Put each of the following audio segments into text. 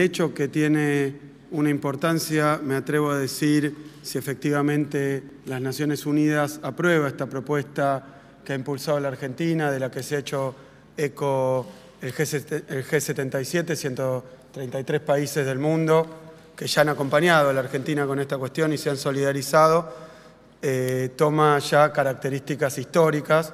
hecho que tiene una importancia, me atrevo a decir, si efectivamente las Naciones Unidas aprueba esta propuesta que ha impulsado la Argentina, de la que se ha hecho eco el, G77, 133 países del mundo que ya han acompañado a la Argentina con esta cuestión y se han solidarizado, eh, toma ya características históricas,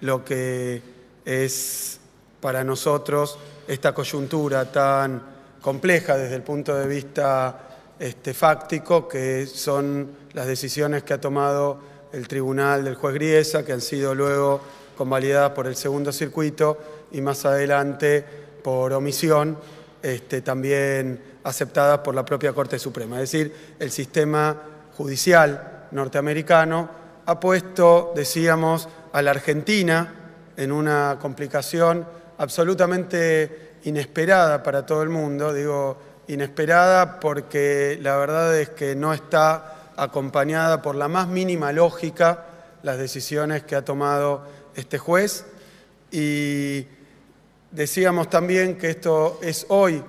lo que es para nosotros esta coyuntura tan compleja desde el punto de vista este, fáctico, que son las decisiones que ha tomado el tribunal del juez Griesa, que han sido luego convalidadas por el segundo circuito y más adelante por omisión, este, también aceptadas por la propia Corte Suprema. Es decir, el sistema judicial norteamericano ha puesto, decíamos, a la Argentina en una complicación absolutamente inesperada para todo el mundo, digo inesperada porque la verdad es que no está acompañada por la más mínima lógica las decisiones que ha tomado este juez y decíamos también que esto es hoy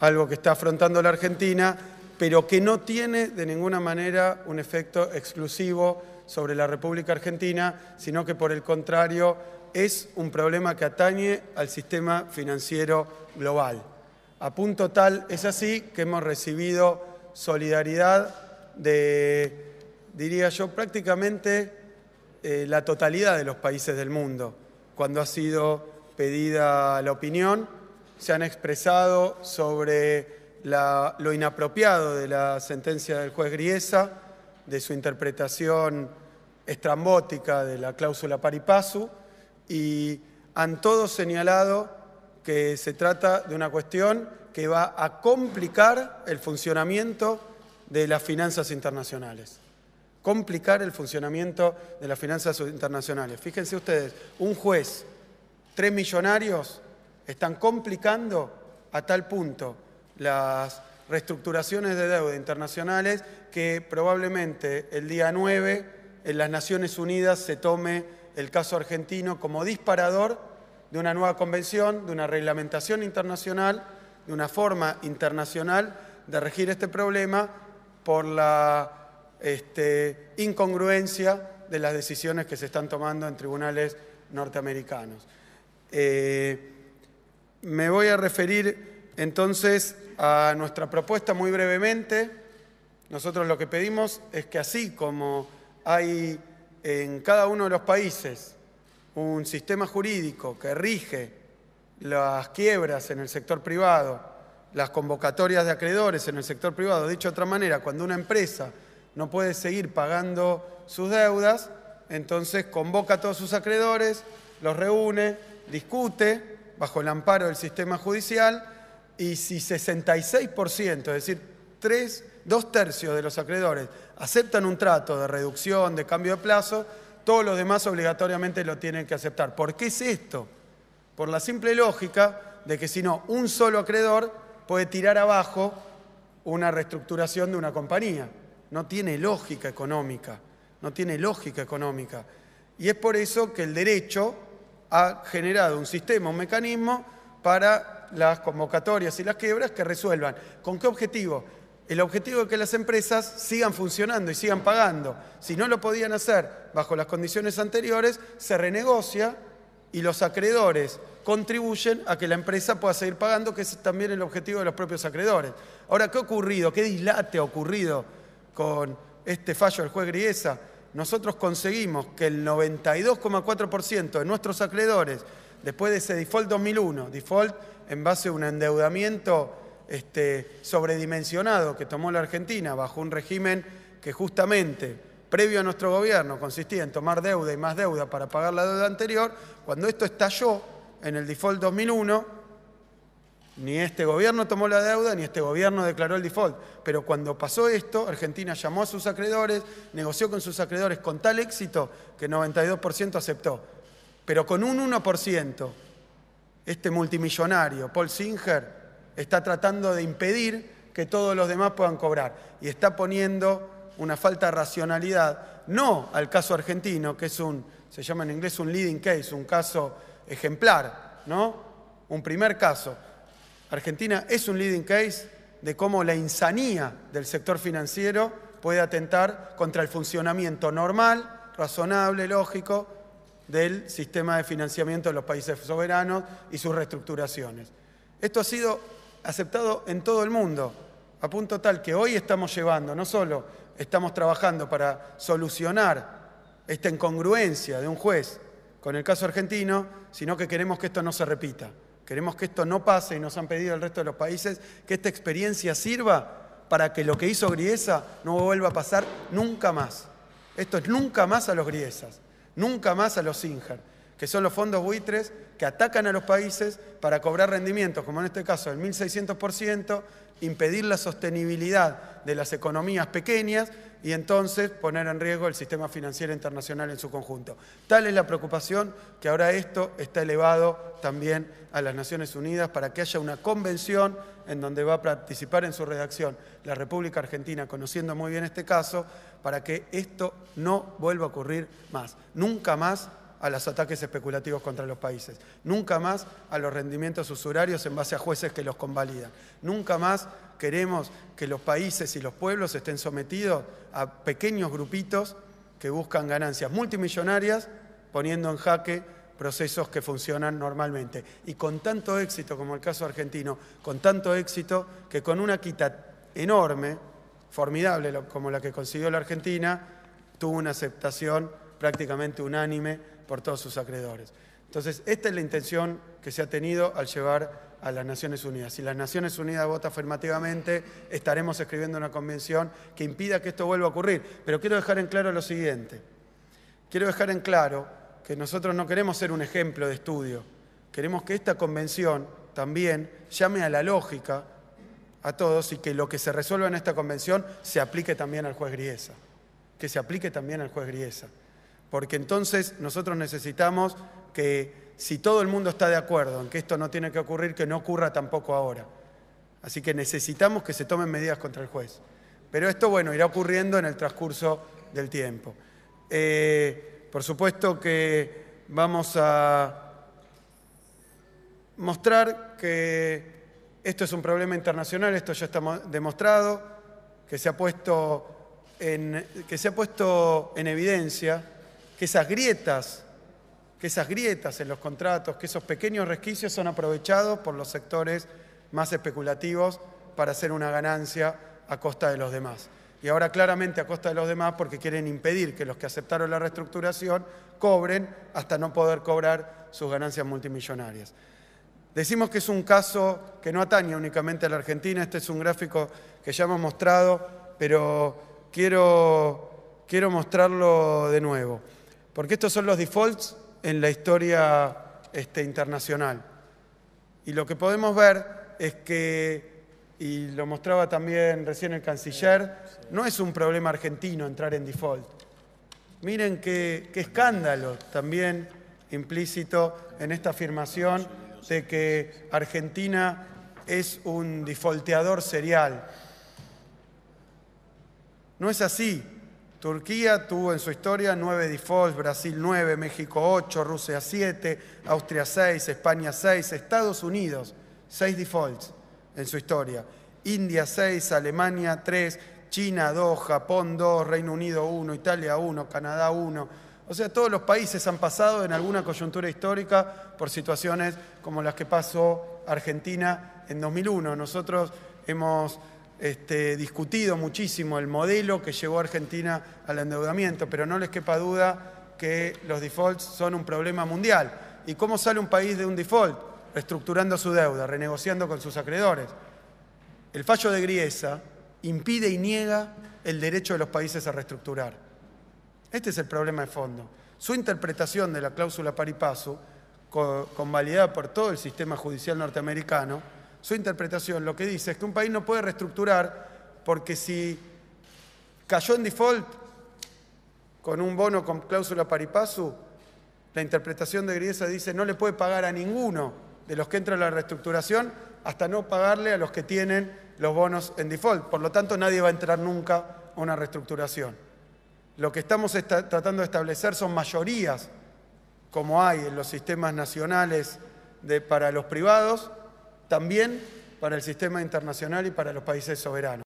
algo que está afrontando la Argentina, pero que no tiene de ninguna manera un efecto exclusivo sobre la República Argentina, sino que por el contrario es un problema que atañe al sistema financiero global. A punto tal es así que hemos recibido solidaridad de, diría yo, prácticamente eh, la totalidad de los países del mundo. Cuando ha sido pedida la opinión, se han expresado sobre lo inapropiado de la sentencia del juez Griesa, de su interpretación estrambótica de la cláusula Paripasu y han todos señalado que se trata de una cuestión que va a complicar el funcionamiento de las finanzas internacionales. Complicar el funcionamiento de las finanzas internacionales. Fíjense ustedes, un juez, tres millonarios, están complicando a tal punto las reestructuraciones de deuda internacionales que probablemente el día 9 en las Naciones Unidas se tome el caso argentino como disparador de una nueva convención, de una reglamentación internacional, de una forma internacional de regir este problema por la este, incongruencia de las decisiones que se están tomando en tribunales norteamericanos. Eh, me voy a referir entonces a nuestra propuesta muy brevemente. Nosotros lo que pedimos es que así como hay en cada uno de los países un sistema jurídico que rige las quiebras en el sector privado, las convocatorias de acreedores en el sector privado. Dicho de otra manera, cuando una empresa no puede seguir pagando sus deudas, entonces convoca a todos sus acreedores, los reúne, discute bajo el amparo del sistema judicial y si 66%, es decir, 3 dos tercios de los acreedores aceptan un trato de reducción, de cambio de plazo, todos los demás obligatoriamente lo tienen que aceptar. ¿Por qué es esto? Por la simple lógica de que si no, un solo acreedor puede tirar abajo una reestructuración de una compañía. No tiene lógica económica, no tiene lógica económica. Y es por eso que el derecho ha generado un sistema, un mecanismo para las convocatorias y las quiebras que resuelvan. ¿Con qué objetivo? El objetivo es que las empresas sigan funcionando y sigan pagando. Si no lo podían hacer bajo las condiciones anteriores, se renegocia y los acreedores contribuyen a que la empresa pueda seguir pagando, que es también el objetivo de los propios acreedores. Ahora, ¿qué ha ocurrido? ¿Qué dislate ha ocurrido con este fallo del juez Griesa? Nosotros conseguimos que el 92,4% de nuestros acreedores, después de ese default 2001, default en base a un endeudamiento este, sobredimensionado que tomó la Argentina bajo un régimen que justamente previo a nuestro gobierno consistía en tomar deuda y más deuda para pagar la deuda anterior, cuando esto estalló en el default 2001, ni este gobierno tomó la deuda, ni este gobierno declaró el default. Pero cuando pasó esto, Argentina llamó a sus acreedores, negoció con sus acreedores con tal éxito que el 92% aceptó. Pero con un 1%, este multimillonario, Paul Singer, está tratando de impedir que todos los demás puedan cobrar y está poniendo una falta de racionalidad, no al caso argentino, que es un, se llama en inglés un leading case, un caso ejemplar, ¿no? Un primer caso. Argentina es un leading case de cómo la insanía del sector financiero puede atentar contra el funcionamiento normal, razonable, lógico del sistema de financiamiento de los países soberanos y sus reestructuraciones. Esto ha sido aceptado en todo el mundo, a punto tal que hoy estamos llevando, no solo estamos trabajando para solucionar esta incongruencia de un juez con el caso argentino, sino que queremos que esto no se repita. Queremos que esto no pase y nos han pedido el resto de los países que esta experiencia sirva para que lo que hizo Griesa no vuelva a pasar nunca más. Esto es nunca más a los Griesas, nunca más a los Singer que son los fondos buitres que atacan a los países para cobrar rendimientos, como en este caso el 1.600%, impedir la sostenibilidad de las economías pequeñas y entonces poner en riesgo el sistema financiero internacional en su conjunto. Tal es la preocupación que ahora esto está elevado también a las Naciones Unidas para que haya una convención en donde va a participar en su redacción la República Argentina, conociendo muy bien este caso, para que esto no vuelva a ocurrir más. Nunca más a los ataques especulativos contra los países, nunca más a los rendimientos usurarios en base a jueces que los convalidan, nunca más queremos que los países y los pueblos estén sometidos a pequeños grupitos que buscan ganancias multimillonarias poniendo en jaque procesos que funcionan normalmente. Y con tanto éxito como el caso argentino, con tanto éxito que con una quita enorme, formidable como la que consiguió la Argentina, tuvo una aceptación prácticamente unánime por todos sus acreedores. Entonces, esta es la intención que se ha tenido al llevar a las Naciones Unidas. Si las Naciones Unidas vota afirmativamente, estaremos escribiendo una convención que impida que esto vuelva a ocurrir. Pero quiero dejar en claro lo siguiente. Quiero dejar en claro que nosotros no queremos ser un ejemplo de estudio. Queremos que esta convención también llame a la lógica a todos y que lo que se resuelva en esta convención se aplique también al juez Griesa. Que se aplique también al juez Griesa porque entonces nosotros necesitamos que si todo el mundo está de acuerdo en que esto no tiene que ocurrir, que no ocurra tampoco ahora. Así que necesitamos que se tomen medidas contra el juez. Pero esto, bueno, irá ocurriendo en el transcurso del tiempo. Eh, por supuesto que vamos a mostrar que esto es un problema internacional, esto ya está demostrado, que se ha puesto en, que se ha puesto en evidencia que esas grietas, que esas grietas en los contratos, que esos pequeños resquicios son aprovechados por los sectores más especulativos para hacer una ganancia a costa de los demás. Y ahora claramente a costa de los demás porque quieren impedir que los que aceptaron la reestructuración cobren hasta no poder cobrar sus ganancias multimillonarias. Decimos que es un caso que no atañe únicamente a la Argentina, este es un gráfico que ya hemos mostrado, pero quiero, quiero mostrarlo de nuevo. Porque estos son los defaults en la historia este, internacional. Y lo que podemos ver es que, y lo mostraba también recién el canciller, no es un problema argentino entrar en default. Miren qué, qué escándalo también implícito en esta afirmación de que Argentina es un defaulteador serial. No es así. Turquía tuvo en su historia nueve defaults, Brasil nueve, México ocho, Rusia siete, Austria seis, España seis, Estados Unidos seis defaults en su historia, India seis, Alemania tres, China dos, Japón dos, Reino Unido uno, Italia uno, Canadá uno. O sea, todos los países han pasado en alguna coyuntura histórica por situaciones como las que pasó Argentina en 2001. Nosotros hemos este, discutido muchísimo el modelo que llevó a Argentina al endeudamiento, pero no les quepa duda que los defaults son un problema mundial. ¿Y cómo sale un país de un default? Reestructurando su deuda, renegociando con sus acreedores. El fallo de Griesa impide y niega el derecho de los países a reestructurar. Este es el problema de fondo. Su interpretación de la cláusula paripasu, con convalidada por todo el sistema judicial norteamericano, su interpretación lo que dice es que un país no puede reestructurar porque si cayó en default con un bono con cláusula paripasu, la interpretación de Griesa dice no le puede pagar a ninguno de los que entran en la reestructuración hasta no pagarle a los que tienen los bonos en default. Por lo tanto, nadie va a entrar nunca a una reestructuración. Lo que estamos tratando de establecer son mayorías, como hay en los sistemas nacionales para los privados, también para el sistema internacional y para los países soberanos.